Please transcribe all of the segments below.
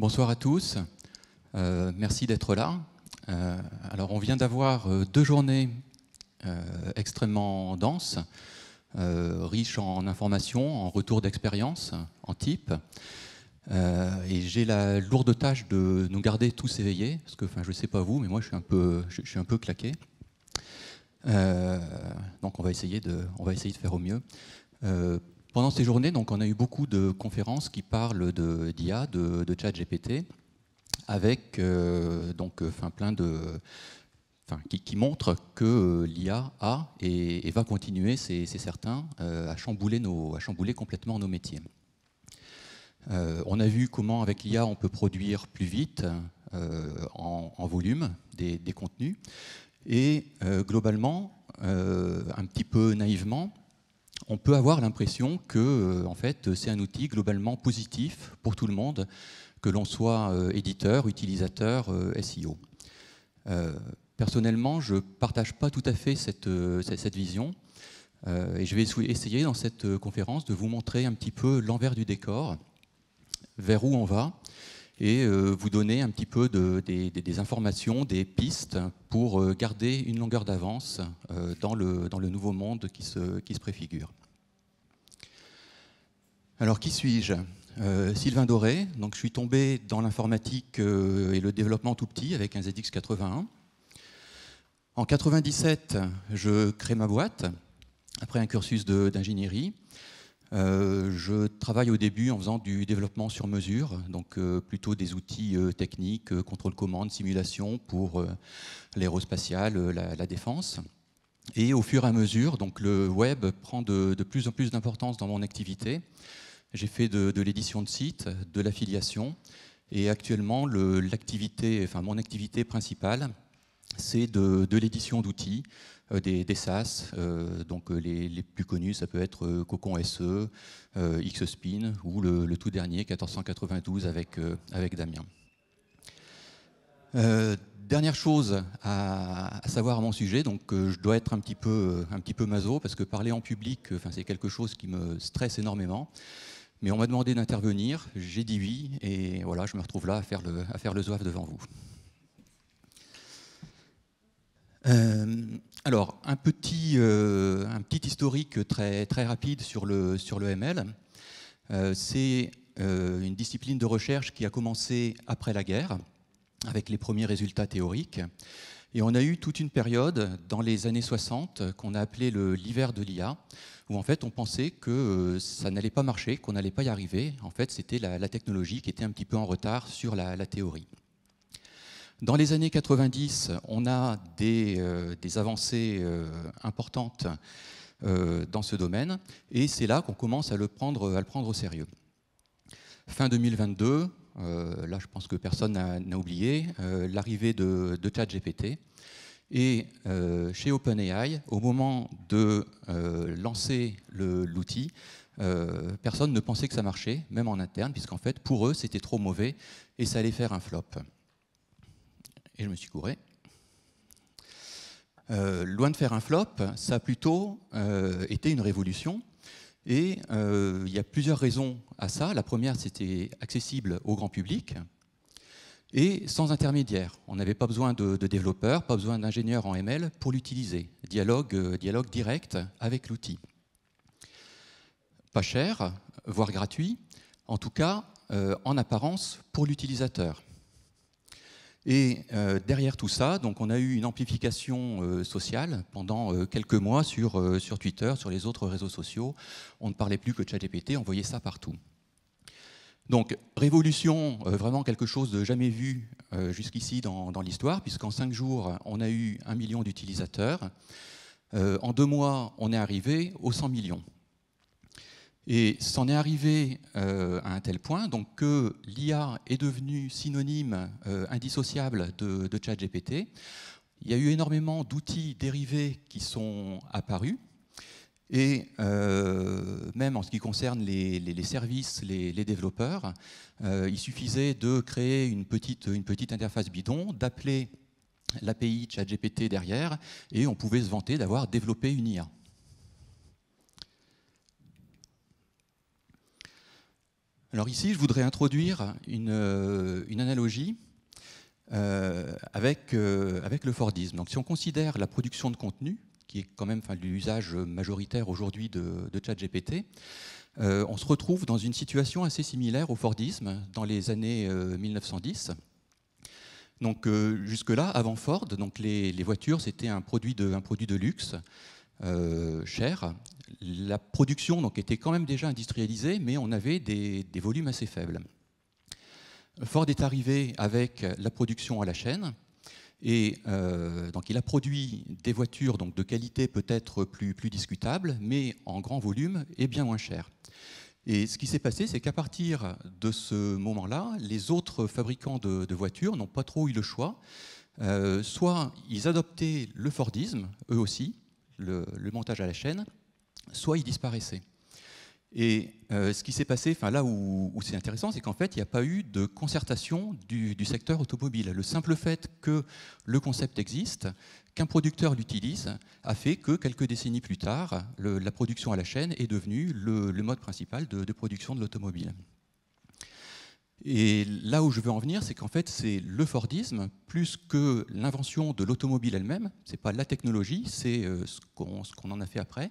Bonsoir à tous. Euh, merci d'être là. Euh, alors, on vient d'avoir euh, deux journées extrêmement denses, riches en informations, en retours d'expérience, en type. et j'ai la lourde tâche de nous garder tous éveillés, parce que, enfin, je ne sais pas vous, mais moi, je suis un peu, suis un peu claqué. donc, on va essayer de, on va essayer de faire au mieux. Pendant ces journées, donc, on a eu beaucoup de conférences qui parlent d'IA, de, de, chat GPT, avec euh, donc, euh, plein de, qui, montrent que euh, l'IA a et, va continuer, c'est certain, à, chambouler nos, à chambouler complètement nos métiers. on a vu comment avec l'IA on peut produire plus vite en, volume des contenus. Et globalement, un petit peu naïvement, on peut avoir l'impression que euh, en fait, c'est un outil globalement positif pour tout le monde, que l'on soit euh, éditeur, utilisateur, euh, SEO. personnellement, je ne partage pas tout à fait cette, vision. et je vais essayer dans cette conférence de vous montrer un petit peu l'envers du décor, vers où on va, et vous donner un petit peu des, informations, des pistes pour garder une longueur d'avance dans le, nouveau monde qui se préfigure. Alors, qui suis-je euh, Sylvain Doré, donc je suis tombé dans l'informatique euh, et le développement tout petit avec un ZX81. En 97, je crée ma boîte après un cursus d'ingénierie. Euh, je travaille au début en faisant du développement sur mesure, donc plutôt des outils techniques, contrôle-commande, simulation pour l'aérospatiale, la, défense. Et au fur et à mesure, donc le web prend de plus en plus d'importance dans mon activité. J'ai fait de, l'édition de site, de l'affiliation, et actuellement, le, enfin, mon activité principale, c'est de, l'édition d'outils, euh, des, SaaS. Euh, donc euh, les, plus connus, ça peut être Cocon SE, Xspin ou le, tout dernier 1492 avec, avec Damien. dernière chose à, savoir à mon sujet, donc je dois être un petit peu un petit peu maso parce que parler en public, enfin c'est quelque chose qui me stresse énormément. Mais on m'a demandé d'intervenir, j'ai dit oui, et voilà, je me retrouve là à faire le, à faire le devant vous. Euh, alors, un petit, euh, un petit historique très, très rapide sur le, sur le ML. Euh, c'est une discipline de recherche qui a commencé après la guerre, avec les premiers résultats théoriques. Et on a eu toute une période dans les années 60 qu'on a appelée l'hiver de l'IA, où en fait on pensait que euh, ça n'allait pas marcher, qu'on n'allait pas y arriver. En fait, c'était la, technologie qui était un petit peu en retard sur la, théorie. Dans les années 90, on a des, euh, avancées euh, importantes dans ce domaine, et c'est là qu'on commence à le, prendre, à le prendre au sérieux. Fin 2022, euh, là, je pense que personne n'a oublié euh, l'arrivée de, ChatGPT. Et euh, chez OpenAI, au moment de lancer l'outil, personne ne pensait que ça marchait, même en interne, puisqu'en fait, pour eux, c'était trop mauvais et ça allait faire un flop. Et je me suis couré. loin de faire un flop, ça a plutôt été une révolution, et euh, il y a plusieurs raisons à ça. La première, c'était accessible au grand public et sans intermédiaire. On n'avait pas besoin de, développeurs, pas besoin d'ingénieurs en ML pour l'utiliser. Dialogue, euh, dialogue direct avec l'outil. Pas cher, voire gratuit, en tout cas euh, en apparence pour l'utilisateur. Et euh, derrière tout ça, donc on a eu une amplification euh, sociale pendant euh, quelques mois sur, Twitter, sur les autres réseaux sociaux. On ne parlait plus que de ChatGPT, on voyait ça partout. Donc révolution, vraiment quelque chose de jamais vu jusqu'ici dans, dans l'histoire, puisqu'en cinq jours, on a eu un million d'utilisateurs. en deux mois, on est arrivé aux 100 millions. Et c'en est arrivé euh, à un tel point donc, que l'IA est devenue synonyme euh, indissociable de, ChatGPT. Il y a eu énormément d'outils dérivés qui sont apparus. Et euh, même en ce qui concerne les, services, les, développeurs, il suffisait de créer une petite, une petite interface bidon, d'appeler l'API ChatGPT derrière, et on pouvait se vanter d'avoir développé une IA. Alors ici, je voudrais introduire une, euh, analogie euh, euh, avec, le Fordisme. Donc si on considère la production de contenu, qui est quand même l'usage majoritaire aujourd'hui de, de ChatGPT, on se retrouve dans une situation assez similaire au Fordisme dans les années 1910. Donc jusque-là, avant Ford, donc les, voitures, c'était un produit de luxe euh, cher. La production donc, était quand même déjà industrialisée, mais on avait des, volumes assez faibles. Ford est arrivé avec la production à la chaîne, et euh, donc il a produit des voitures donc, de qualité peut-être plus, plus discutable, mais en grand volume et bien moins cher Et ce qui s'est passé, c'est qu'à partir de ce moment-là, les autres fabricants de, voitures n'ont pas trop eu le choix. Euh, soit ils adoptaient le Fordisme, eux aussi, le, montage à la chaîne, soit il disparaissait. Et euh, ce qui s'est passé, là où, c'est intéressant, c'est qu'en fait, il n'y a pas eu de concertation du, secteur automobile. Le simple fait que le concept existe, qu'un producteur l'utilise, a fait que quelques décennies plus tard, la production à la chaîne est devenue le, mode principal de production de l'automobile. Et là où je veux en venir, c'est qu'en fait, c'est le Fordisme, plus que l'invention de l'automobile elle-même, c'est pas la technologie, c'est euh, ce qu'on en a fait après,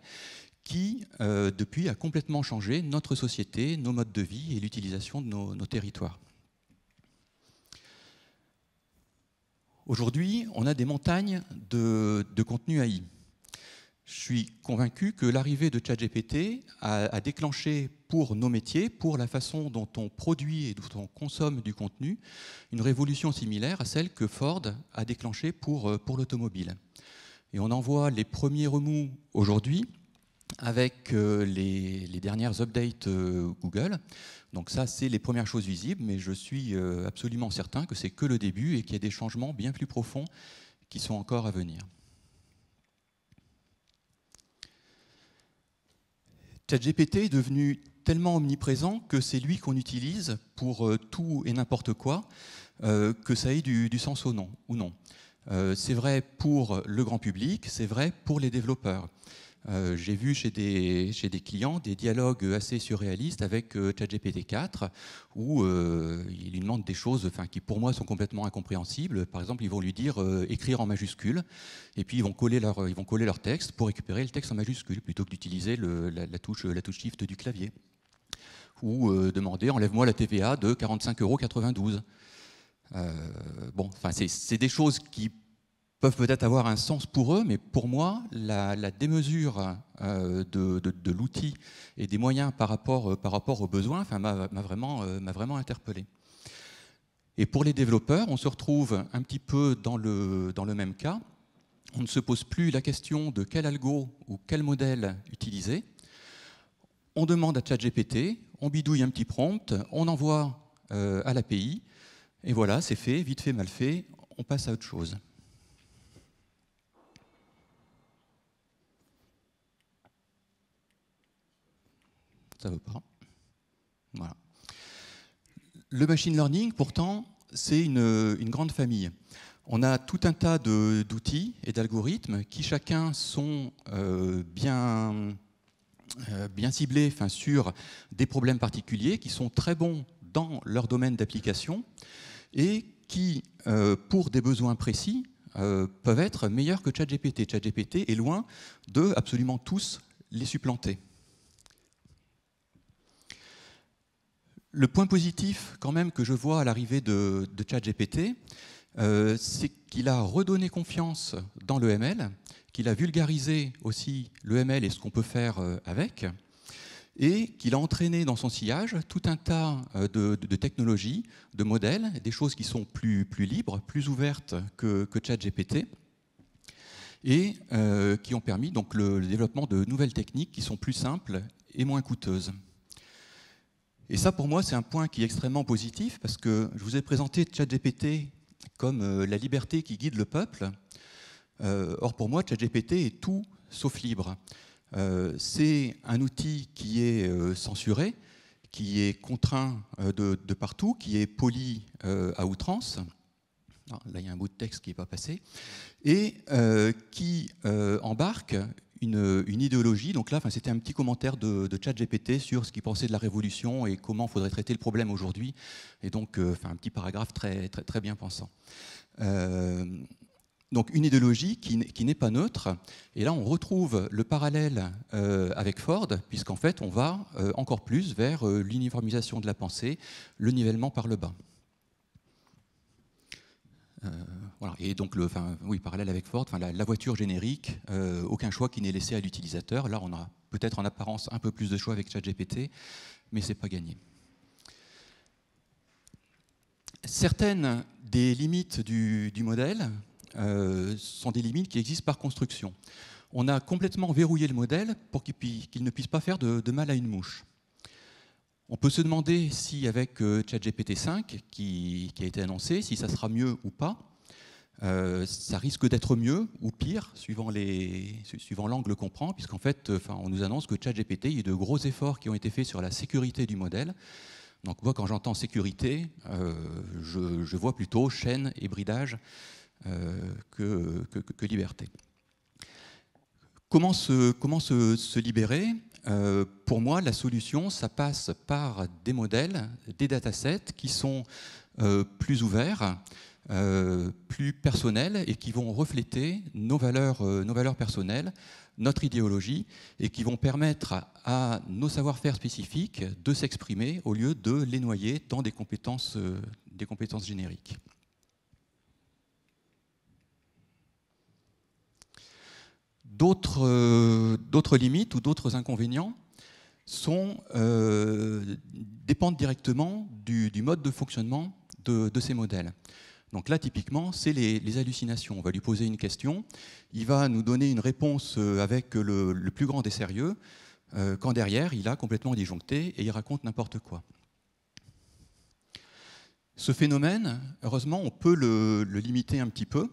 qui, euh, depuis, a complètement changé notre société, nos modes de vie et l'utilisation de nos, territoires. Aujourd'hui, on a des montagnes de, de contenu AI je suis convaincu que l'arrivée de ChatGPT a, a, déclenché pour nos métiers, pour la façon dont on produit et dont on consomme du contenu, une révolution similaire à celle que Ford a déclenchée pour, euh, l'automobile. Et on en voit les premiers remous aujourd'hui avec euh, les, dernières updates euh, Google. Donc ça, c'est les premières choses visibles, mais je suis absolument certain que c'est que le début et qu'il y a des changements bien plus profonds qui sont encore à venir. ChatGPT est devenu tellement omniprésent que c'est lui qu'on utilise pour euh, tout et n'importe quoi, euh, que ça ait du, sens ou non. Ou euh, non. c'est vrai pour le grand public, c'est vrai pour les développeurs. Euh, j'ai vu chez des, chez des, clients des dialogues assez surréalistes avec euh, ChatGPT-4 où ils euh, il lui demande des choses qui pour moi sont complètement incompréhensibles. Par exemple, ils vont lui dire écrire en majuscule et puis ils vont, coller leur, ils vont coller leur texte pour récupérer le texte en majuscule plutôt que d'utiliser la, touche, la touche Shift du clavier. Ou demander enlève-moi la TVA de 45,92 euros. bon, enfin, c'est des choses qui peuvent peut-être avoir un sens pour eux, mais pour moi, la, démesure euh, de, l'outil et des moyens par rapport, euh, aux besoins euh, m'a vraiment, interpellé. Et pour les développeurs, on se retrouve un petit peu dans le, dans le même cas. On ne se pose plus la question de quel algo ou quel modèle utiliser. On demande à ChatGPT, on bidouille un petit prompt, on envoie à l'API, et voilà, c'est fait, vite fait, mal fait, on passe à autre chose. ça veut pas. Voilà. Le machine learning, pourtant, c'est une, grande famille. On a tout un tas d'outils et d'algorithmes qui chacun sont euh, euh, bien, ciblés sur des problèmes particuliers, qui sont très bons dans leur domaine d'application et qui, euh, pour des besoins précis, peuvent être meilleurs que ChatGPT. ChatGPT est loin de absolument tous les supplanter. Le point positif quand même que je vois à l'arrivée de, ChatGPT, euh, c'est qu'il a redonné confiance dans l'EML, qu'il a vulgarisé aussi l'EML et ce qu'on peut faire euh, avec, et qu'il a entraîné dans son sillage tout un tas euh, de, technologies, de modèles, des choses qui sont plus, libres, plus ouvertes que, ChatGPT et qui ont permis donc, le développement de nouvelles techniques qui sont plus simples et moins coûteuses. Et ça, pour moi, c'est un point qui est extrêmement positif parce que je vous ai présenté ChatGPT comme euh, la liberté qui guide le peuple. Euh, or, pour moi, ChatGPT est tout sauf libre. Euh, c'est un outil qui est censuré, qui est contraint de, partout, qui est poli à outrance. Ah, là, il y a un bout de texte qui n'est pas passé. Et qui embarque une, idéologie. Donc là, c'était un petit commentaire de, de ChatGPT sur ce qu'il pensait de la révolution et comment faudrait traiter le problème aujourd'hui. Et donc, euh, un petit paragraphe très, très, très bien pensant. Euh, donc une idéologie qui, qui n'est pas neutre. Et là, on retrouve le parallèle euh, avec Ford, puisqu'en fait, on va encore plus vers l'uniformisation de la pensée, le nivellement par le bas. Euh, voilà. Et donc, le, oui, parallèle avec Ford, la, voiture générique, euh, aucun choix qui n'est laissé à l'utilisateur. Là, on a peut-être en apparence un peu plus de choix avec ChatGPT, mais c'est pas gagné. Certaines des limites du, modèle euh, sont des limites qui existent par construction. On a complètement verrouillé le modèle pour qu'il ne puisse pas faire de mal à une mouche. On peut se demander si avec euh, ChatGPT-5 qui, a été annoncé, si ça sera mieux ou pas. Euh, ça risque d'être mieux ou pire, suivant l'angle qu'on prend, puisqu'en fait, euh, enfin, on nous annonce que ChatGPT, il y a de gros efforts qui ont été faits sur la sécurité du modèle. Donc moi, quand j'entends sécurité, je, vois plutôt chaîne et bridage que, liberté. Comment se libérer euh, pour moi, la solution, ça passe par des modèles, des datasets qui sont euh, plus ouverts, euh, plus personnels et qui vont refléter nos valeurs, personnelles, notre idéologie et qui vont permettre à, nos savoir-faire spécifiques de s'exprimer au lieu de les noyer dans des compétences, des compétences génériques. Euh, d'autres limites ou d'autres inconvénients sont, euh, dépendent directement du, mode de fonctionnement de, ces modèles. Donc là, typiquement, c'est les, hallucinations. On va lui poser une question, il va nous donner une réponse euh, avec le, plus grand des sérieux, quand derrière, il a complètement disjoncté et il raconte n'importe quoi. Ce phénomène, heureusement, on peut le, limiter un petit peu.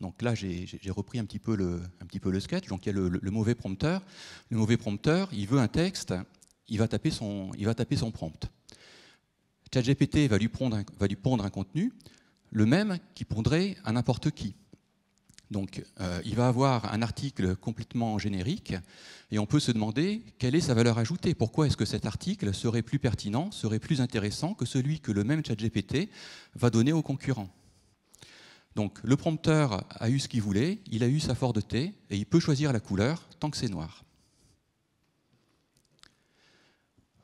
Donc là, j'ai repris un petit peu le, sketch. Donc il y a le, mauvais prompteur. Le mauvais prompteur, il veut un texte, il va taper son, il va taper son prompt. ChatGPT va, lui pondre un, va lui pondre un contenu, le même qui pondrait à n'importe qui. Donc euh, il va avoir un article complètement générique et on peut se demander quelle est sa valeur ajoutée. Pourquoi est-ce que cet article serait plus pertinent, serait plus intéressant que celui que le même ChatGPT va donner aux concurrents donc le prompteur a eu ce qu'il voulait, il a eu sa Ford T, et il peut choisir la couleur tant que c'est noir.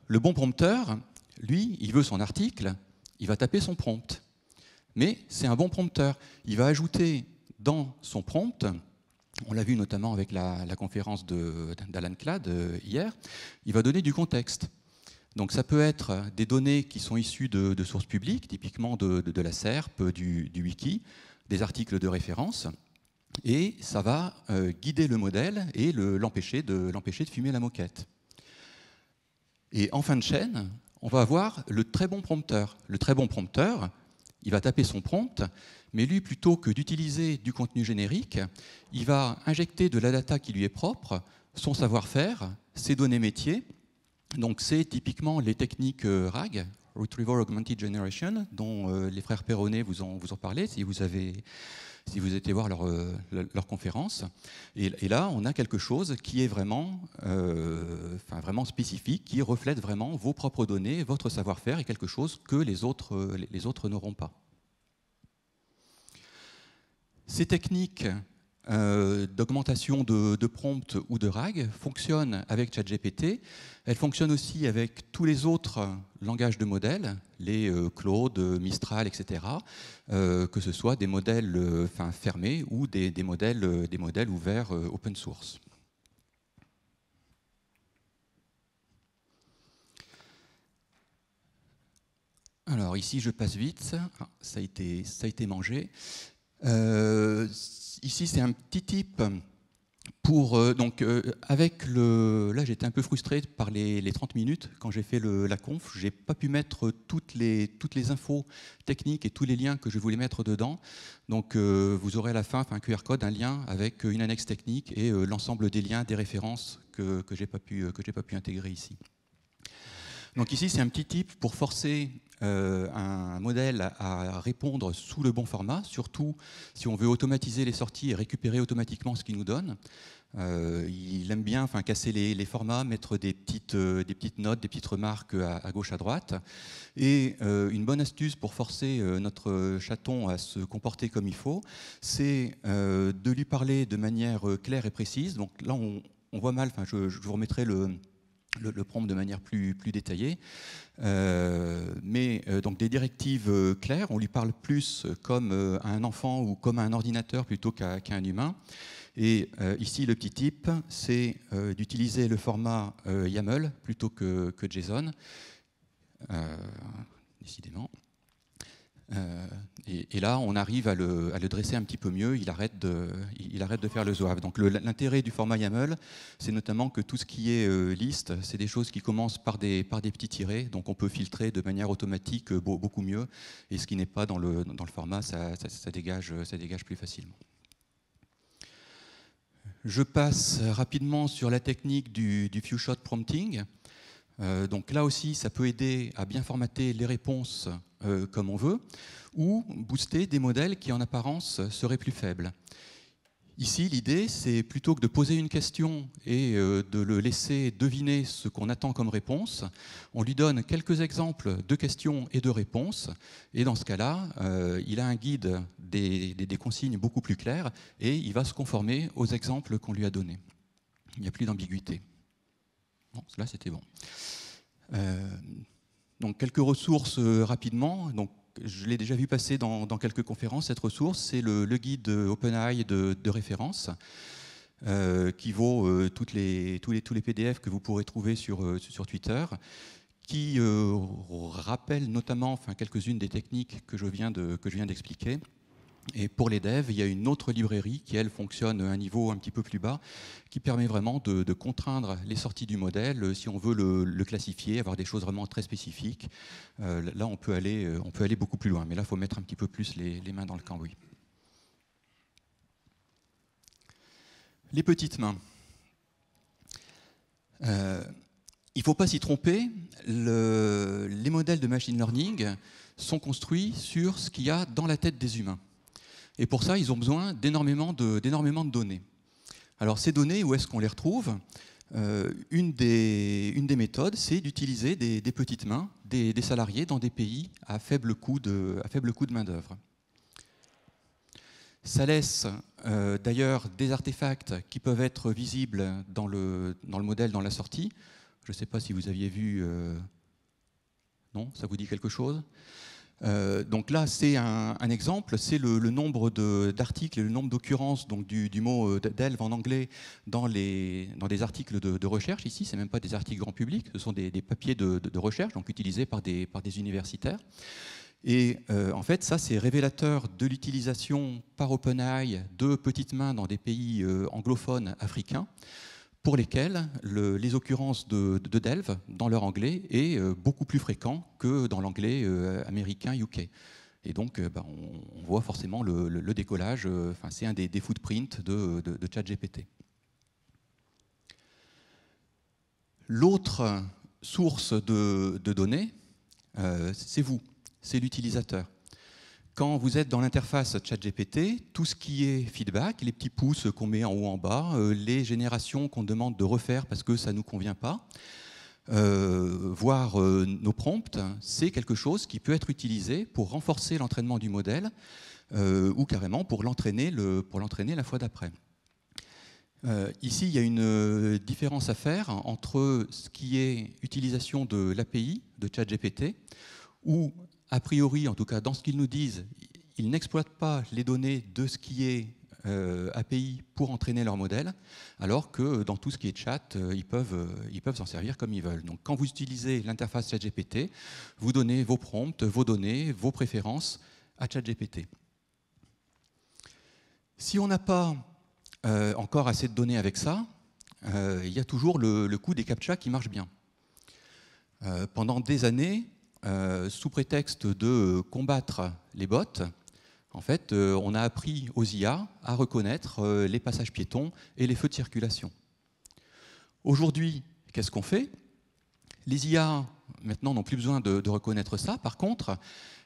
Le bon prompteur, lui, il veut son article, il va taper son prompt. Mais c'est un bon prompteur. Il va ajouter dans son prompt, on l'a vu notamment avec la, conférence d'Alan Clad euh, hier, il va donner du contexte. Donc ça peut être des données qui sont issues de, sources publiques, typiquement de, la SERP, euh, du wiki, des articles de référence, et ça va euh, guider le modèle et l'empêcher de l'empêcher de fumer la moquette. Et en fin de chaîne, on va avoir le très bon prompteur. Le très bon prompteur, il va taper son prompt, mais lui, plutôt que d'utiliser du contenu générique, il va injecter de la data qui lui est propre, son savoir-faire, ses données métiers. Donc c'est typiquement les techniques euh, RAG, Retriever Augmented Generation, dont euh, les frères Perronnet vous ont, vous parlé, si vous, avez, si vous étiez voir leur, euh, leur conférence. Et, là, on a quelque chose qui est vraiment, euh, enfin, vraiment spécifique, qui reflète vraiment vos propres données, votre savoir-faire, et quelque chose que les autres, les autres n'auront pas. Ces techniques euh, d'augmentation de, de prompt ou de RAG fonctionne avec ChatGPT. Elle fonctionne aussi avec tous les autres langages de modèles, les euh, Cloud, Mistral, etc., euh, que ce soit des modèles fermés ou des, modèles, ouverts open source. Alors ici, je passe vite, ah, ça, a été, ça a été mangé ici, c'est un petit type pour euh, donc euh, avec le là j'étais un peu frustré par les, 30 minutes quand j'ai fait la conf j'ai pas pu mettre toutes les toutes les infos techniques et tous les liens que je voulais mettre dedans donc euh, vous aurez à la fin un QR code un lien avec une annexe technique et l'ensemble des liens des références que, que j'ai pas pu que j'ai pas pu intégrer ici donc ici c'est un petit tip pour forcer euh, un modèle à répondre sous le bon format, surtout si on veut automatiser les sorties et récupérer automatiquement ce qu'il nous donne. Euh, il aime bien enfin, casser les, formats, mettre des petites, euh, des petites notes, des petites remarques à, gauche, à droite. Et une bonne astuce pour forcer notre chaton à se comporter comme il faut, c'est de lui parler de manière claire et précise. Donc là, on, voit mal, enfin, je vous remettrai le, le, prompt de manière plus, détaillée. Euh, mais euh, donc des directives euh, claires, on lui parle plus comme à un enfant ou comme à un ordinateur plutôt qu'à un humain. Et ici, le petit type, c'est d'utiliser le format YAML plutôt que, que JSON, décidément. Euh, et, là, on arrive à le, dresser un petit peu mieux, il arrête de, il arrête de faire le ZOAV. Donc l'intérêt du format YAML, c'est notamment que tout ce qui est euh, liste, c'est des choses qui commencent par des, par des petits tirés, donc on peut filtrer de manière automatique euh, beaucoup mieux, et ce qui n'est pas dans le, dans le format, ça, ça, dégage, ça dégage plus facilement. Je passe rapidement sur la technique du, du few-shot prompting. Euh, donc là aussi, ça peut aider à bien formater les réponses euh, comme on veut, ou booster des modèles qui en apparence seraient plus faibles. Ici, l'idée, c'est plutôt que de poser une question et euh, de le laisser deviner ce qu'on attend comme réponse, on lui donne quelques exemples de questions et de réponses, et dans ce cas-là, il a un guide des, consignes beaucoup plus claires, et il va se conformer aux exemples qu'on lui a donnés. Il n'y a plus d'ambiguïté. Bon, cela c'était bon. Euh, donc quelques ressources euh, rapidement. Donc, je l'ai déjà vu passer dans, quelques conférences, cette ressource, c'est le, guide OpenAI de, de référence, euh, qui vaut toutes les, tous, les, tous les PDF que vous pourrez trouver sur, sur Twitter, qui rappelle notamment enfin, quelques-unes des techniques que je viens d'expliquer. Et pour les devs, il y a une autre librairie qui, elle, fonctionne à un niveau un petit peu plus bas, qui permet vraiment de, contraindre les sorties du modèle euh, si on veut le, classifier, avoir des choses vraiment très spécifiques. Euh, là, on peut, aller, euh, on peut aller beaucoup plus loin, mais là, il faut mettre un petit peu plus les, mains dans le cambouis. Les petites mains. il ne faut pas s'y tromper, les modèles de machine learning sont construits sur ce qu'il y a dans la tête des humains. Et pour ça, ils ont besoin d'énormément de, données. Alors ces données, où est-ce qu'on les retrouve euh, une, des, méthodes, c'est d'utiliser des, petites mains, des, salariés dans des pays à faible coût de, main-d'œuvre. Ça laisse euh, d'ailleurs des artefacts qui peuvent être visibles dans le, modèle, dans la sortie. Je ne sais pas si vous aviez vu. Euh, non Ça vous dit quelque chose euh, donc là, c'est un, exemple, c'est le, nombre d'articles et le nombre d'occurrences du, mot euh, delve en anglais dans, les, dans des articles de, recherche. Ici, c'est même pas des articles grand public, ce sont des, papiers de, recherche, donc utilisés par des, par des universitaires. Et euh, en fait, ça, c'est révélateur de l'utilisation par OpenAI de petites mains dans des pays anglophones africains pour lesquels les occurrences de, Delve dans leur anglais est euh, beaucoup plus fréquent que dans l'anglais euh, américain UK. Et donc, euh, bah, on, voit forcément le, décollage. Enfin, c'est un des, footprints de, ChatGPT. L'autre source de, données, c'est vous, c'est l'utilisateur. Quand vous êtes dans l'interface ChatGPT, tout ce qui est feedback, les petits pouces qu'on met en haut en bas, euh, les générations qu'on demande de refaire parce que ça ne nous convient pas, euh, voire euh, nos prompts, c'est quelque chose qui peut être utilisé pour renforcer l'entraînement du modèle ou carrément pour l'entraîner la fois d'après. ici, il y a une différence à faire entre ce qui est utilisation de l'API de ChatGPT, ou a priori, en tout cas dans ce qu'ils nous disent, ils n'exploitent pas les données de ce qui est euh, API pour entraîner leur modèle, alors que dans tout ce qui est chat, euh, ils peuvent euh, ils peuvent s'en servir comme ils veulent. Donc quand vous utilisez l'interface ChatGPT, vous donnez vos prompts, vos données, vos préférences à ChatGPT. Si on n'a pas encore assez de données avec ça, il y a toujours le, le coût des CAPTCHA qui marche bien. pendant des années, euh, sous prétexte de euh, combattre les bots, en fait, euh, on a appris aux IA à reconnaître les passages piétons et les feux de circulation. Aujourd'hui, qu'est-ce qu'on fait Les IA, maintenant, n'ont plus besoin de, de reconnaître ça. Par contre,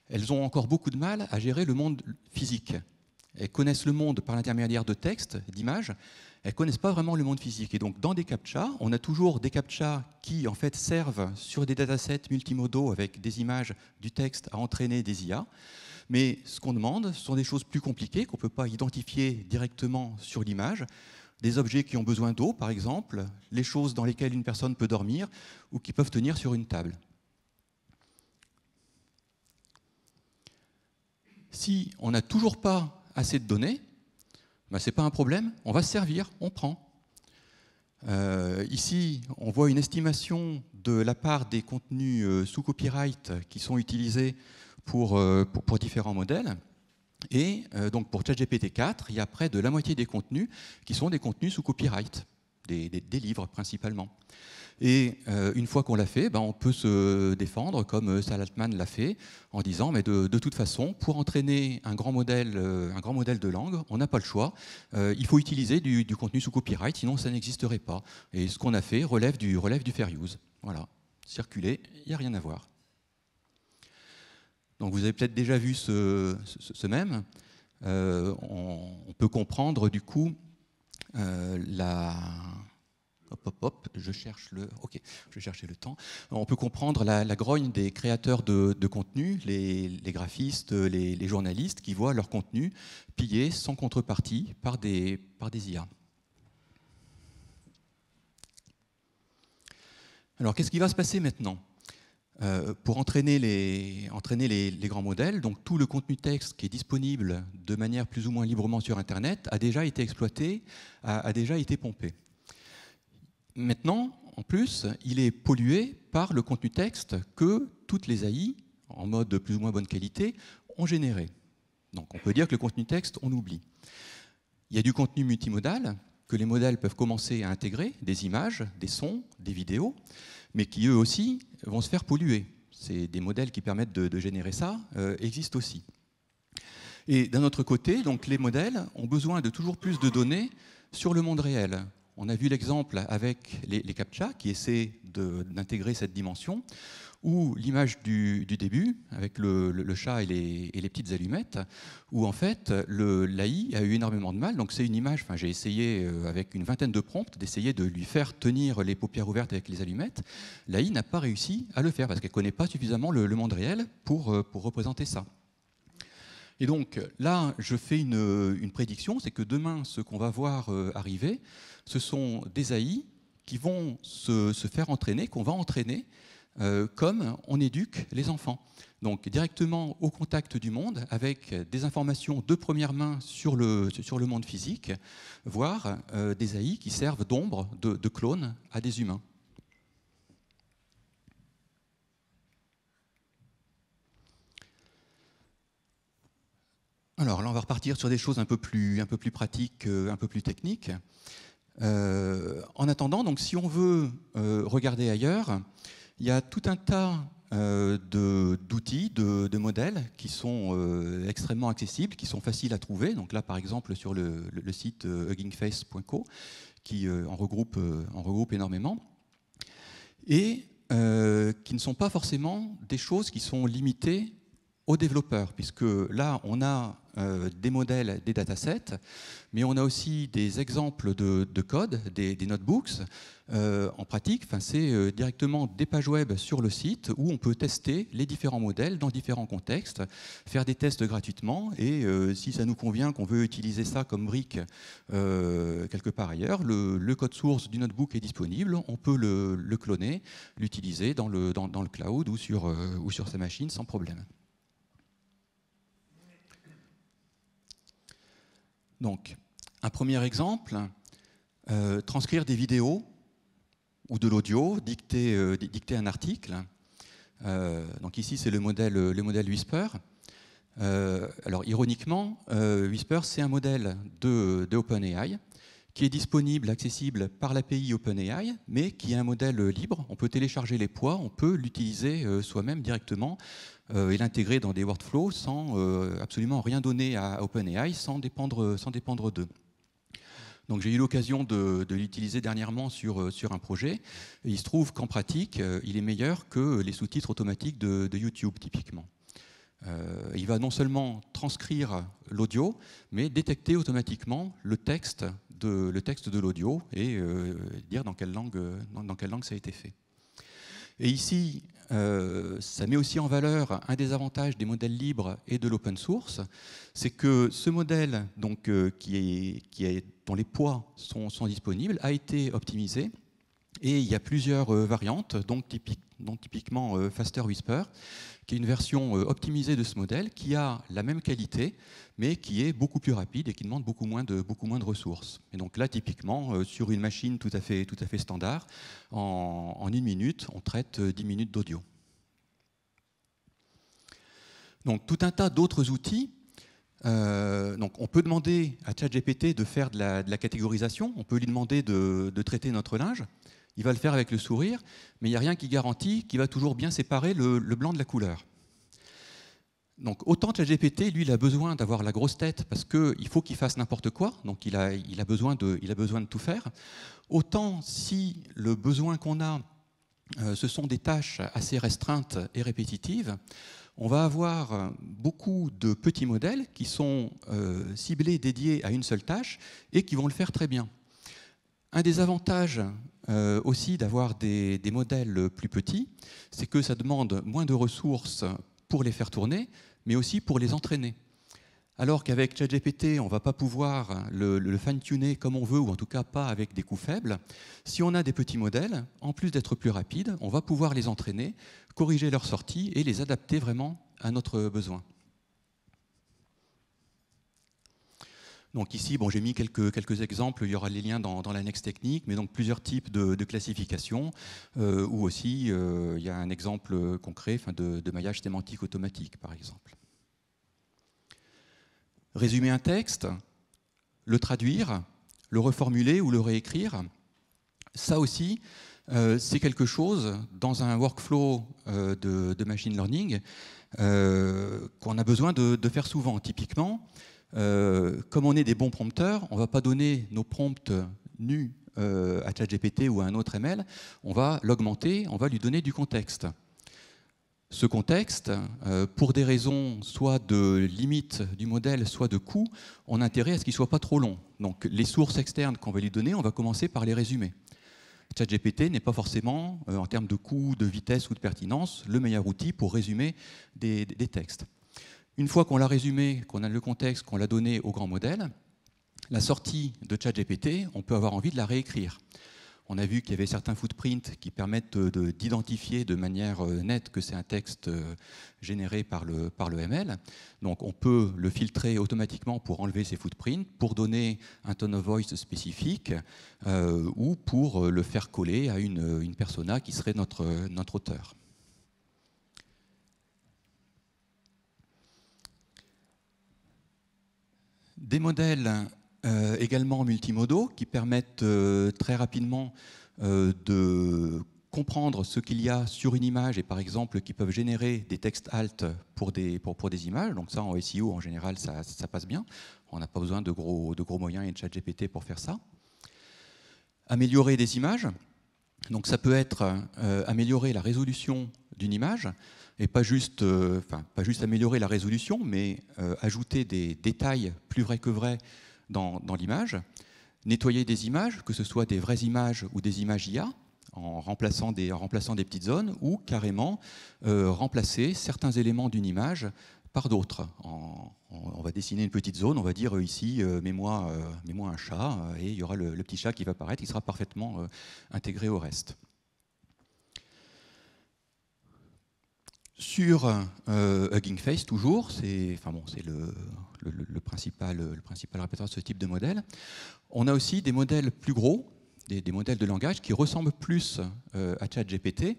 elles ont encore beaucoup de mal à gérer le monde physique. Elles connaissent le monde par l'intermédiaire de textes, d'images, elles connaissent pas vraiment le monde physique. Et donc, dans des CAPTCHA, on a toujours des CAPTCHA qui, en fait, servent sur des datasets multimodaux avec des images, du texte à entraîner des IA. Mais ce qu'on demande, ce sont des choses plus compliquées qu'on ne peut pas identifier directement sur l'image. Des objets qui ont besoin d'eau, par exemple, les choses dans lesquelles une personne peut dormir ou qui peuvent tenir sur une table. Si on n'a toujours pas assez de données, ben, ce n'est pas un problème, on va se servir, on prend. Euh, ici, on voit une estimation de la part des contenus euh, sous copyright qui sont utilisés pour, euh, pour, différents modèles. Et donc pour ChatGPT 4, il y a près de la moitié des contenus qui sont des contenus sous copyright, des, des livres principalement. Et euh, une fois qu'on l'a fait, ben, on peut se défendre, comme euh, Salatman l'a fait, en disant, mais de, toute façon, pour entraîner un grand modèle, euh, un grand modèle de langue, on n'a pas le choix. il faut utiliser du, contenu sous copyright, sinon ça n'existerait pas. Et ce qu'on a fait relève du, relève du fair use. Voilà, circuler, il n'y a rien à voir. Donc vous avez peut-être déjà vu ce, même. on, peut comprendre du coup la hop, hop, je cherche le, ok, je cherchais le temps. On peut comprendre la, grogne des créateurs de, contenu, les, graphistes, les, journalistes qui voient leur contenu pillé sans contrepartie par des, par des IA. Alors qu'est-ce qui va se passer maintenant euh, pour entraîner, les, entraîner grands modèles, donc tout le contenu texte qui est disponible de manière plus ou moins librement sur Internet a déjà été exploité, a déjà été pompé. Maintenant, en plus, il est pollué par le contenu texte que toutes les AI, en mode de plus ou moins bonne qualité, ont généré. Donc on peut dire que le contenu texte, on oublie. Il y a du contenu multimodal que les modèles peuvent commencer à intégrer, des images, des sons, des vidéos, mais qui eux aussi vont se faire polluer. C'est des modèles qui permettent de, générer ça, euh, existent aussi. Et d'un autre côté, donc, les modèles ont besoin de toujours plus de données sur le monde réel, on a vu l'exemple avec les, les CAPTCHA qui essaient d'intégrer cette dimension, ou l'image du, début avec le, chat et les, petites allumettes, où en fait l'AI a eu énormément de mal. Donc c'est une image, j'ai essayé euh, avec une vingtaine de prompts d'essayer de lui faire tenir les paupières ouvertes avec les allumettes. L'AI n'a pas réussi à le faire parce qu'elle ne connaît pas suffisamment le, le monde réel pour, euh, pour représenter ça. Et donc là, je fais une, prédiction, c'est que demain, ce qu'on va voir euh, arriver, ce sont des AI qui vont se, faire entraîner, qu'on va entraîner euh, comme on éduque les enfants. Donc directement au contact du monde, avec des informations de première main sur le, sur le monde physique, voire euh, des AI qui servent d'ombre, de, de clones à des humains. Alors là, on va repartir sur des choses un peu plus, un peu plus pratiques, euh, un peu plus techniques. Euh, en attendant, donc, si on veut euh, regarder ailleurs, il y a tout un tas d'outils, de, modèles qui sont extrêmement accessibles, qui sont faciles à trouver. Donc là, par exemple, sur le, site huggingface.co, qui en regroupe, en, regroupe, énormément, et qui ne sont pas forcément des choses qui sont limitées aux développeurs, puisque là, on a euh, des modèles, des datasets, mais on a aussi des exemples de, code, des, notebooks. Euh, en pratique, c'est euh, directement des pages web sur le site où on peut tester les différents modèles dans différents contextes, faire des tests gratuitement, et si ça nous convient qu'on veut utiliser ça comme brique quelque part ailleurs, le, code source du notebook est disponible, on peut le, cloner, l'utiliser dans le, dans, dans le cloud ou sur, ou sur sa machine sans problème. Donc, un premier exemple, euh, transcrire des vidéos ou de l'audio, dicter, euh, un article. Euh, donc ici, c'est le modèle, Whisper. alors ironiquement, Whisper, c'est un modèle de, de qui est disponible, accessible par l'API OpenAI, mais qui est un modèle libre. On peut télécharger les poids, on peut l'utiliser euh, soi-même directement euh, et l'intégrer dans des workflows sans euh, absolument rien donner à OpenAI, sans dépendre, sans dépendre d'eux. Donc j'ai eu l'occasion de, l'utiliser dernièrement sur, un projet. il se trouve qu'en pratique, il est meilleur que les sous-titres automatiques de, YouTube typiquement. il va non seulement transcrire l'audio, mais détecter automatiquement le texte de, le texte de l'audio et euh, dire dans quelle, langue, euh, dans, quelle langue ça a été fait. Et ici, euh, ça met aussi en valeur un des avantages des modèles libres et de l'open source, c'est que ce modèle donc, qui est, qui est, dont les poids sont, disponibles a été optimisé et il y a plusieurs variantes, donc, typique, donc typiquement Faster Whisper, qui est une version euh, optimisée de ce modèle, qui a la même qualité, mais qui est beaucoup plus rapide et qui demande beaucoup moins de, beaucoup moins de ressources. Et donc là, typiquement, euh, sur une machine tout à fait, tout à fait standard, en, une minute, on traite 10 euh, minutes d'audio. Donc tout un tas d'autres outils donc on peut demander à ChatGPT de faire de la, catégorisation, on peut lui demander de, de traiter notre linge. Il va le faire avec le sourire, mais il n'y a rien qui garantit qu'il va toujours bien séparer le, blanc de la couleur. Donc autant que la GPT, lui, il a besoin d'avoir la grosse tête parce qu'il faut qu'il fasse n'importe quoi, donc il a, besoin de, tout faire, autant si le besoin qu'on a, euh, ce sont des tâches assez restreintes et répétitives, on va avoir euh, beaucoup de petits modèles qui sont euh, ciblés, dédiés à une seule tâche et qui vont le faire très bien. Un des avantages euh, aussi d'avoir des, modèles plus petits, c'est que ça demande moins de ressources pour les faire tourner, mais aussi pour les entraîner. Alors qu'avec ChatGPT, on ne va pas pouvoir le, le fine-tuner comme on veut, ou en tout cas pas avec des coûts faibles, si on a des petits modèles, en plus d'être plus rapides, on va pouvoir les entraîner, corriger leurs sorties et les adapter vraiment à notre besoin. Donc ici, bon, j'ai mis quelques, quelques, exemples, il y aura les liens dans, l'annexe technique, mais donc plusieurs types de, de classification, euh, ou aussi euh, il y a un exemple concret de, maillage sémantique automatique, par exemple. Résumer un texte, le traduire, le reformuler ou le réécrire, ça aussi, euh, c'est quelque chose dans un workflow de, machine learning qu'on a besoin de, faire souvent. Typiquement, euh, comme on est des bons prompteurs, on ne va pas donner nos prompts nus euh, à ChatGPT ou à un autre ML, on va l'augmenter, on va lui donner du contexte. Ce contexte, euh, pour des raisons soit de limite du modèle, soit de coût, on a intérêt à ce qu'il ne soit pas trop long. Donc les sources externes qu'on va lui donner, on va commencer par les résumer. ChatGPT n'est pas forcément, en termes de coût, de vitesse ou de pertinence, le meilleur outil pour résumer des textes. Une fois qu'on l'a résumé, qu'on a le contexte, qu'on l'a donné au grand modèle, la sortie de ChatGPT, on peut avoir envie de la réécrire. On a vu qu'il y avait certains footprints qui permettent d'identifier de, manière euh, nette que c'est un texte euh, généré par le, par le ML. Donc on peut le filtrer automatiquement pour enlever ces footprints, pour donner un tone of voice spécifique euh, ou pour le faire coller à une, une persona qui serait notre, notre auteur. Des modèles euh, également multimodaux qui permettent euh, très rapidement euh, de comprendre ce qu'il y a sur une image et par exemple qui peuvent générer des textes alt pour des, images. Donc ça en SEO en général ça, passe bien. On n'a pas besoin de gros, de gros moyens et de chat GPT pour faire ça. Améliorer des images. Donc ça peut être améliorer la résolution d'une image et pas juste, euh, pas juste améliorer la résolution, mais euh, ajouter des détails plus vrais que vrais dans, l'image, nettoyer des images, que ce soit des vraies images ou des images IA, en remplaçant des, des petites zones, ou carrément euh, remplacer certains éléments d'une image par d'autres. On va dessiner une petite zone, on va dire ici, mets-moi un chat, et il y aura le, le, petit chat qui va apparaître, il sera parfaitement intégré au reste. Sur euh, euh, Hugging Face, toujours, c'est le, principal, répertoire de ce type de modèle. On a aussi des modèles plus gros, des, modèles de langage qui ressemblent plus euh, à ChatGPT,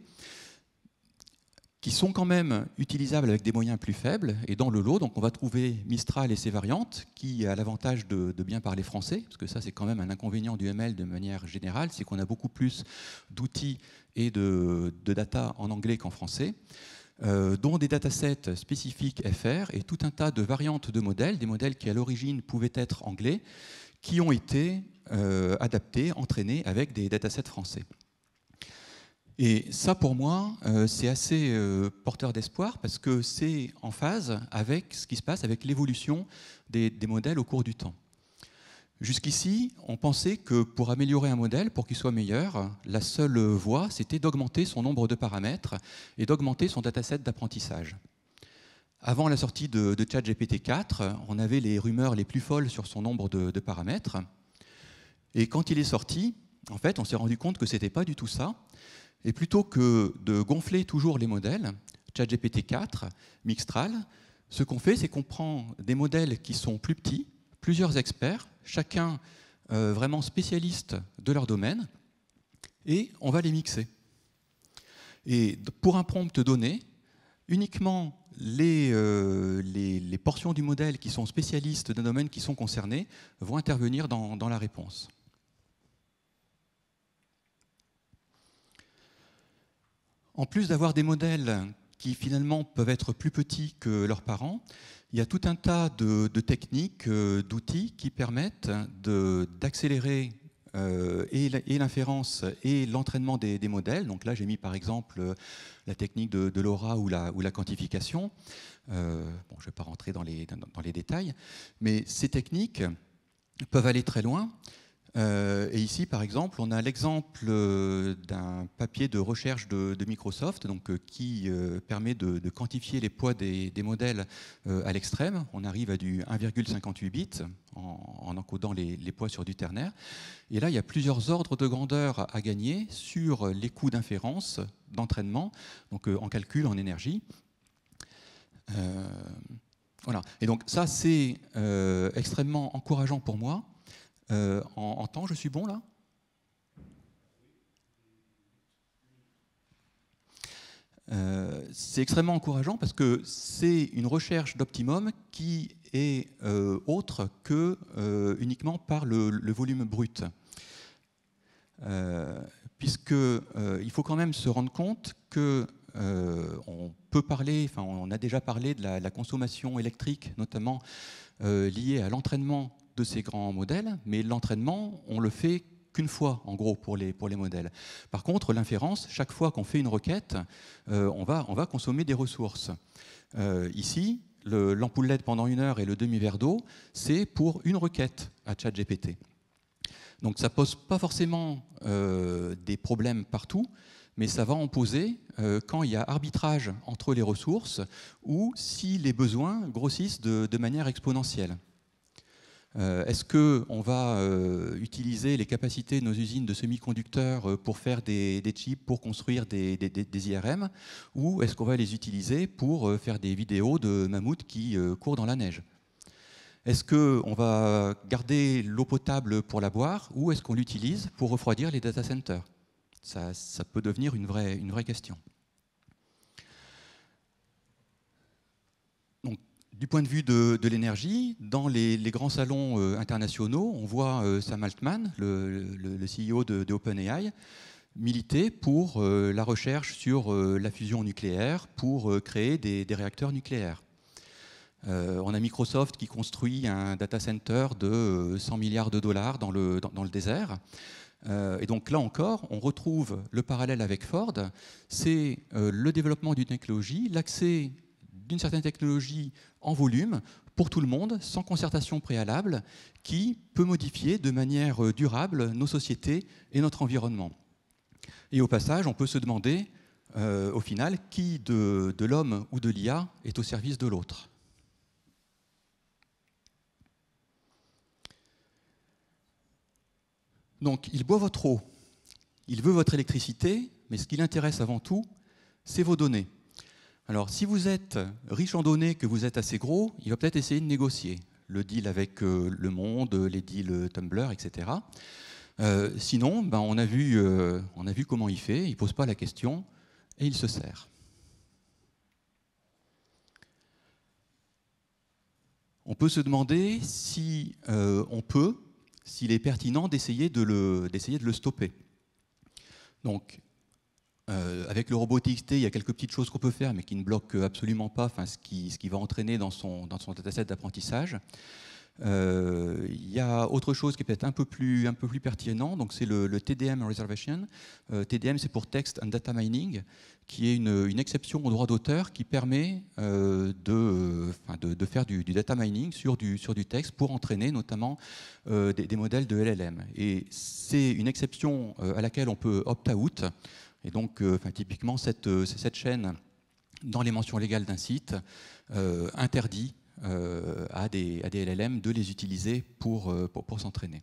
qui sont quand même utilisables avec des moyens plus faibles. Et dans le lot, donc on va trouver Mistral et ses variantes, qui a l'avantage de, bien parler français, parce que ça c'est quand même un inconvénient du ML de manière générale, c'est qu'on a beaucoup plus d'outils et de data en anglais qu'en français. Euh, dont des datasets spécifiques FR et tout un tas de variantes de modèles, des modèles qui à l'origine pouvaient être anglais, qui ont été euh, adaptés, entraînés avec des datasets français. Et ça, pour moi, euh, c'est assez porteur d'espoir parce que c'est en phase avec ce qui se passe, avec l'évolution des, modèles au cours du temps. Jusqu'ici, on pensait que pour améliorer un modèle, pour qu'il soit meilleur, la seule voie, c'était d'augmenter son nombre de paramètres et d'augmenter son dataset d'apprentissage. Avant la sortie de, ChatGPT 4, on avait les rumeurs les plus folles sur son nombre de, de paramètres. Et quand il est sorti, en fait, on s'est rendu compte que ce n'était pas du tout ça. Et plutôt que de gonfler toujours les modèles, ChatGPT 4, Mixtral, ce qu'on fait, c'est qu'on prend des modèles qui sont plus petits, plusieurs experts, chacun euh, vraiment spécialiste de leur domaine, et on va les mixer. Et pour un prompt donné, uniquement euh, les, les, portions du modèle qui sont spécialistes d'un domaine qui sont concernés vont intervenir dans, dans la réponse. En plus d'avoir des modèles qui finalement peuvent être plus petits que leurs parents, il y a tout un tas de, techniques, euh, d'outils qui permettent d'accélérer euh, et l'inférence et l'entraînement des, modèles. Donc là, j'ai mis par exemple la technique de, l'aura ou la, quantification. Euh, bon, je ne vais pas rentrer dans les, dans les, détails, mais ces techniques peuvent aller très loin. Euh, et ici, par exemple, on a l'exemple euh, d'un papier de recherche de, Microsoft donc, euh, qui permet de, quantifier les poids des, modèles à l'extrême. On arrive à du 1,58 bits en, encodant les, les, poids sur du ternaire. Et là, il y a plusieurs ordres de grandeur à gagner sur les coûts d'inférence, d'entraînement, donc en calcul, en énergie. voilà. Et donc ça, c'est extrêmement encourageant pour moi euh, en, temps, je suis bon là euh, c'est extrêmement encourageant parce que c'est une recherche d'optimum qui est euh, autre que uniquement par le, volume brut. puisque il faut quand même se rendre compte que on peut parler, enfin on a déjà parlé de la, consommation électrique, notamment liée à l'entraînement de ces grands modèles, mais l'entraînement, on le fait qu'une fois, en gros, pour les, pour les modèles. Par contre, l'inférence, chaque fois qu'on fait une requête, euh, on, va, on va consommer des ressources. Euh, ici, l'ampoule LED pendant une heure et le demi-verre d'eau, c'est pour une requête à ChatGPT. Donc ça pose pas forcément euh, des problèmes partout, mais ça va en poser quand il y a arbitrage entre les ressources ou si les besoins grossissent de manière exponentielle. Euh, est-ce qu'on va euh, utiliser les capacités de nos usines de semi-conducteurs euh, pour faire des, chips, pour construire des, IRM Ou est-ce qu'on va les utiliser pour faire des vidéos de mammouths qui courent dans la neige est-ce qu'on va garder l'eau potable pour la boire ou est-ce qu'on l'utilise pour refroidir les data centers ça, peut devenir une vraie question. Du point de vue de, l'énergie, dans les, grands salons euh, internationaux, on voit euh, Sam Altman, le, CEO de, OpenAI, militer pour euh, la recherche sur la fusion nucléaire, pour créer des, réacteurs nucléaires. on a Microsoft qui construit un data center de 100 milliards de dollars dans le, dans le désert. et donc là encore, on retrouve le parallèle avec Ford, c'est le développement d'une technologie, l'accès d'une certaine technologie en volume pour tout le monde, sans concertation préalable, qui peut modifier de manière euh, durable nos sociétés et notre environnement. Et au passage, on peut se demander, euh, au final, qui de, de l'homme ou de l'IA est au service de l'autre. Donc, il boit votre eau, il veut votre électricité, mais ce qui l'intéresse avant tout, c'est vos données. Alors, si vous êtes riche en données, que vous êtes assez gros, il va peut-être essayer de négocier le deal avec euh, Le Monde, les deals euh, Tumblr, etc. Euh, sinon, ben, on, a vu, on a vu comment il fait, il ne pose pas la question et il se sert. On peut se demander si on peut, s'il est pertinent d'essayer de, de, le stopper. Donc, euh, avec le robot TXT, il y a quelques petites choses qu'on peut faire, mais qui ne bloquent absolument pas enfin, ce, qui, va entraîner dans son, dans son dataset d'apprentissage. Euh, il y a autre chose qui est peut-être un, peu plus, un peu plus pertinent, donc c'est le, TDM Reservation. Euh, TDM, c'est pour Text and Data Mining, qui est une, exception au droit d'auteur qui permet de, de, de, faire du, data mining sur du, sur du texte pour entraîner notamment des, des, modèles de LLM. Et c'est une exception à laquelle on peut opt-out. Et donc, euh, typiquement, euh, cette, chaîne, dans les mentions légales d'un site, euh, interdit à des, LLM de les utiliser pour, s'entraîner.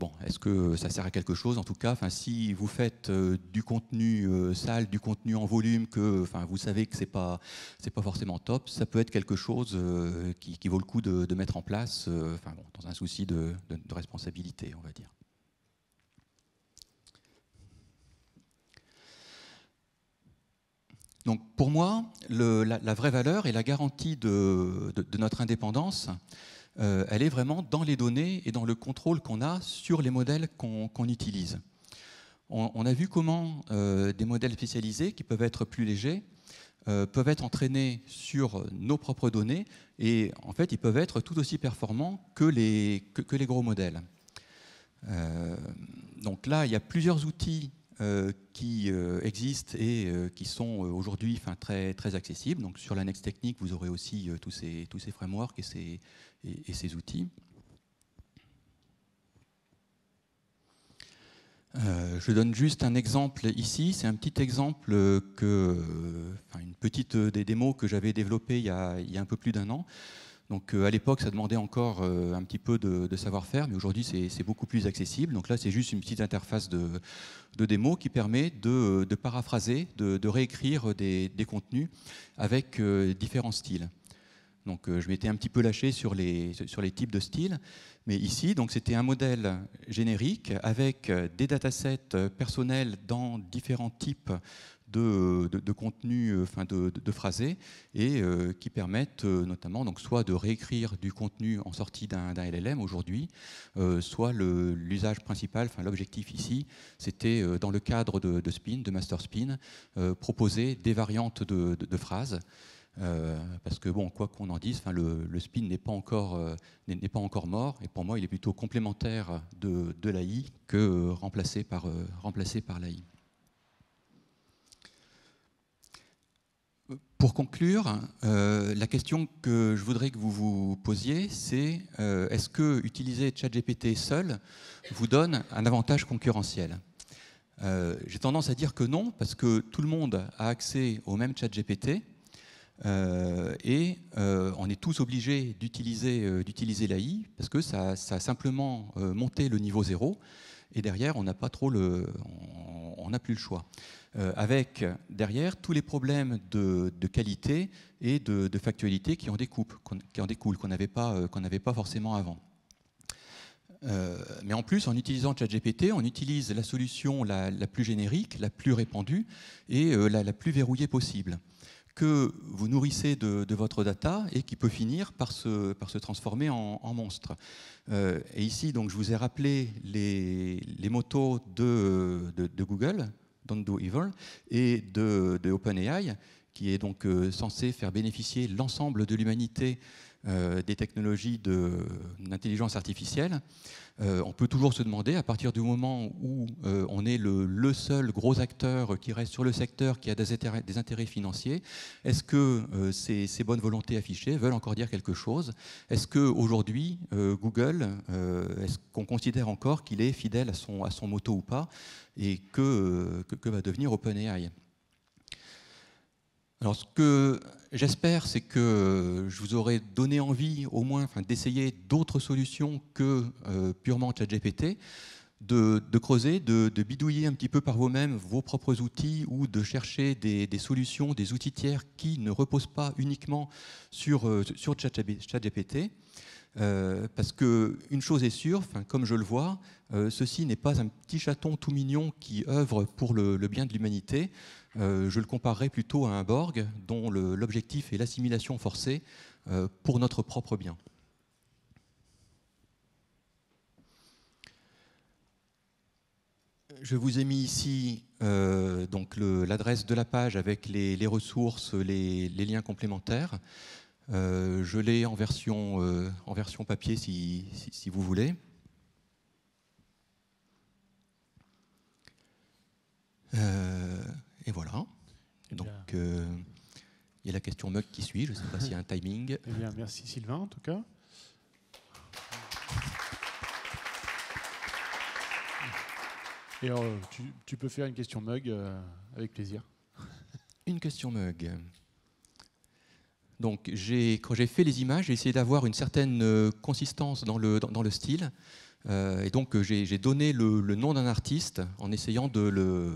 bon, est-ce que ça sert à quelque chose En tout cas, si vous faites du contenu sale, du contenu en volume, que vous savez que ce n'est pas, forcément top, ça peut être quelque chose qui, vaut le coup de, mettre en place, dans un souci de responsabilité, on va dire. Donc pour moi, la, vraie valeur et la garantie de, notre indépendance, euh, elle est vraiment dans les données et dans le contrôle qu'on a sur les modèles qu'on utilise. On, a vu comment euh, des modèles spécialisés, qui peuvent être plus légers, euh, peuvent être entraînés sur nos propres données et en fait ils peuvent être tout aussi performants que les gros modèles. donc là, il y a plusieurs outils euh, qui euh, existent et euh, qui sont aujourd'hui très, très accessibles. Donc sur l'annexe technique, vous aurez aussi tous, ces, frameworks et ces, et, outils. je donne juste un exemple ici. C'est un petit exemple que, une petite des démos que j'avais développée il y, a, un peu plus d'un an. Donc euh, à l'époque, ça demandait encore euh, un petit peu de, savoir-faire, mais aujourd'hui, c'est beaucoup plus accessible. Donc là, c'est juste une petite interface de, démo qui permet de, euh, paraphraser, de, réécrire des, contenus avec différents styles. Donc je m'étais un petit peu lâché sur les, sur les types de styles, mais ici, c'était un modèle générique avec des datasets personnels dans différents types de, de, contenu euh, enfin de, de, phrasé et euh, qui permettent euh, notamment donc soit de réécrire du contenu en sortie d'un LLM aujourd'hui, soit l'usage principal, enfin l'objectif ici, c'était dans le cadre de, Spin, de Master Spin, proposer des variantes de, phrases. parce que bon, quoi qu'on en dise, le, le, spin n'est pas encore n'est pas encore mort, et pour moi, il est plutôt complémentaire de, de l'AI que par remplacé par l'AI. Pour conclure, euh, la question que je voudrais que vous vous posiez, c'est euh, est-ce que utiliser ChatGPT seul vous donne un avantage concurrentiel euh, J'ai tendance à dire que non, parce que tout le monde a accès au même ChatGPT et on est tous obligés d'utiliser l'AI parce que ça, ça a simplement monté le niveau zéro et derrière on n'a pas trop le, on n'a plus le choix. Euh, avec derrière tous les problèmes de, qualité et de, de, factualité qui en, découpent, qui en découlent, qu'on n'avait pas, euh, pas forcément avant. Euh, mais en plus, en utilisant ChatGPT, on utilise la solution la, plus générique, la plus répandue et la, plus verrouillée possible que vous nourrissez de, votre data et qui peut finir par se, par se transformer en, monstre. et ici, donc, je vous ai rappelé les, motos de Google, Don't Do Evil, et de, de OpenAI, qui est donc euh, censé faire bénéficier l'ensemble de l'humanité euh, des technologies d'intelligence artificielle, euh, on peut toujours se demander, à partir du moment où euh, on est le, seul gros acteur qui reste sur le secteur, qui a des intérêts, financiers, est-ce que ces, bonnes volontés affichées veulent encore dire quelque chose Est-ce qu'aujourd'hui, Google, est-ce qu'on considère encore qu'il est fidèle à son, à son moto ou pas Et que, que va devenir OpenAI alors ce que j'espère, c'est que euh, je vous aurai donné envie au moins d'essayer d'autres solutions que euh, purement ChatGPT. De, creuser, de, bidouiller un petit peu par vous-même vos propres outils ou de chercher des, solutions, des outils tiers qui ne reposent pas uniquement sur, euh, sur ChatGPT. Euh, parce qu'une chose est sûre, comme je le vois, euh, ceci n'est pas un petit chaton tout mignon qui œuvre pour le, bien de l'humanité. Euh, je le comparerais plutôt à un Borg dont l'objectif est l'assimilation forcée pour notre propre bien. Je vous ai mis ici l'adresse de la page avec les, ressources, les liens complémentaires. Euh, je l'ai en, version, euh, en version papier si, si, vous voulez. Euh, et voilà. Eh donc, il y a la question mug qui suit. Je ne sais pas s'il y a un timing. Eh bien, merci Sylvain en tout cas. Et tu, tu, peux faire une question mug avec plaisir. Une question mug. Donc, quand j'ai fait les images, j'ai essayé d'avoir une certaine euh, consistance dans le, style. Euh, et donc, euh, j'ai donné le, nom d'un artiste en essayant de le.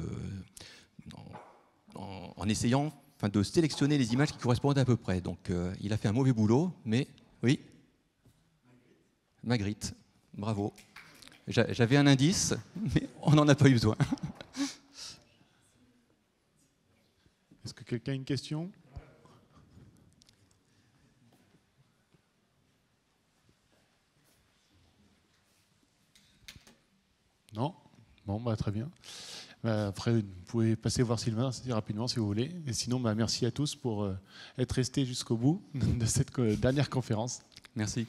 En, essayant de sélectionner les images qui correspondent à peu près. Donc, il a fait un mauvais boulot, mais oui. Magritte, bravo. J'avais un indice, mais on n'en a pas eu besoin. Est-ce que quelqu'un a une question Non Bon, bah, très bien. Bah, après, vous pouvez passer voir Sylvain rapidement si vous voulez. Et sinon, bah, merci à tous pour euh, être restés jusqu'au bout de cette dernière conférence. Merci.